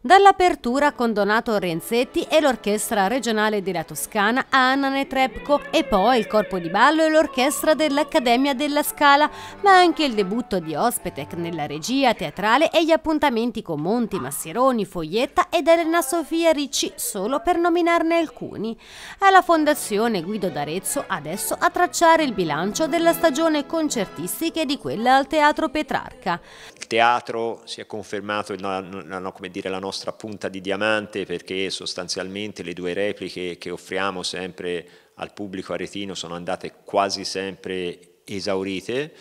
dall'apertura con Donato Renzetti e l'Orchestra Regionale della Toscana a Anane Trepco e poi il corpo di ballo e l'orchestra dell'Accademia della Scala, ma anche il debutto di Ospetec nella regia teatrale e gli appuntamenti con Monti, Massieroni, Foglietta ed Elena Sofia Ricci, solo per nominarne alcuni. È la Fondazione Guido d'Arezzo adesso a tracciare il bilancio della stagione concertistica e di quella al Teatro Petrarca. Il teatro si è confermato la, la, come dire, la la nostra punta di diamante perché sostanzialmente le due repliche che offriamo sempre al pubblico aretino sono andate quasi sempre esaurite,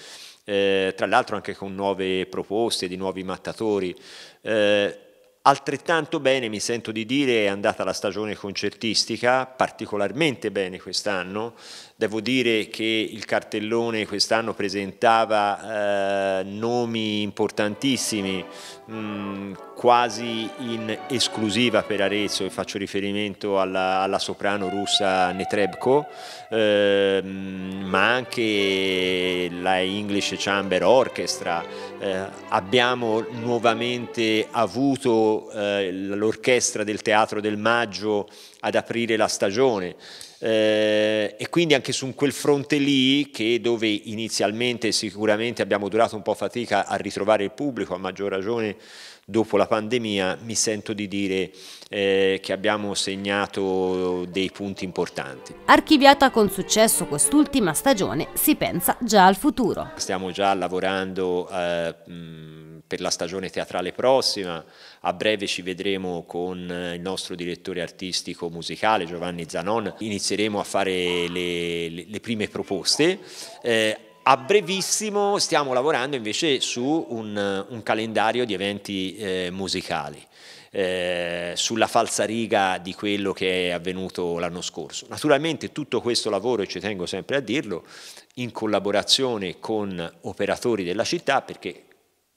eh, tra l'altro anche con nuove proposte di nuovi mattatori. Eh, Altrettanto bene, mi sento di dire, è andata la stagione concertistica, particolarmente bene quest'anno. Devo dire che il cartellone quest'anno presentava eh, nomi importantissimi, mh, mm, quasi in esclusiva per Arezzo, e faccio riferimento alla, alla soprano russa Netrebko, eh, ma anche la English Chamber Orchestra. Eh, abbiamo nuovamente avuto eh, l'orchestra del Teatro del Maggio ad aprire la stagione. Eh, e quindi anche su quel fronte lì, che dove inizialmente sicuramente abbiamo durato un po' fatica a ritrovare il pubblico, a maggior ragione dopo la pandemia, mi sento di dire eh, che abbiamo segnato dei punti importanti. Archiviata con successo quest'ultima stagione, si pensa già al futuro. Stiamo già lavorando. Eh, mh, per la stagione teatrale prossima. A breve ci vedremo con eh, il nostro direttore artistico musicale Giovanni Zanon. Inizieremo a fare le, le, le prime proposte. Eh, a brevissimo stiamo lavorando invece su un, eh, un calendario di eventi eh, musicali. Eh, sulla falsariga di quello che è avvenuto l'anno scorso. Naturalmente tutto questo lavoro, e ci tengo sempre a dirlo, in collaborazione con operatori della città, perché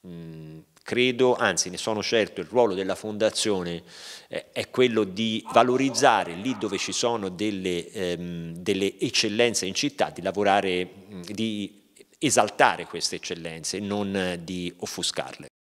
mh, credo, anzi ne sono certo, il ruolo della Fondazione eh, è quello di valorizzare lì dove ci sono delle, ehm, delle eccellenze in città, di lavorare, di esaltare queste eccellenze non di offuscarle.